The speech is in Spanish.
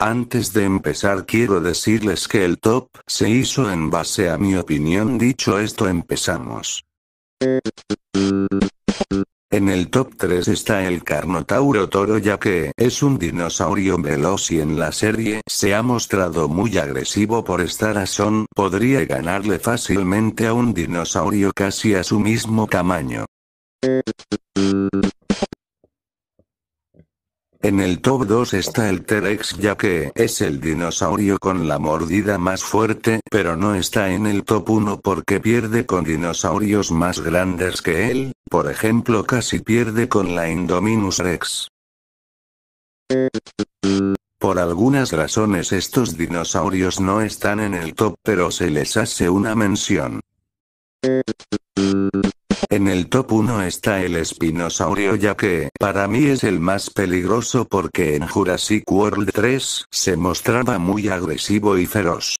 Antes de empezar quiero decirles que el top se hizo en base a mi opinión. Dicho esto empezamos. En el top 3 está el Carnotauro Toro ya que es un dinosaurio veloz y en la serie se ha mostrado muy agresivo por esta razón podría ganarle fácilmente a un dinosaurio casi a su mismo tamaño. En el top 2 está el T-Rex ya que es el dinosaurio con la mordida más fuerte, pero no está en el top 1 porque pierde con dinosaurios más grandes que él, por ejemplo casi pierde con la Indominus Rex. Por algunas razones estos dinosaurios no están en el top pero se les hace una mención. En el top 1 está el espinosaurio ya que, para mí es el más peligroso porque en Jurassic World 3 se mostraba muy agresivo y feroz.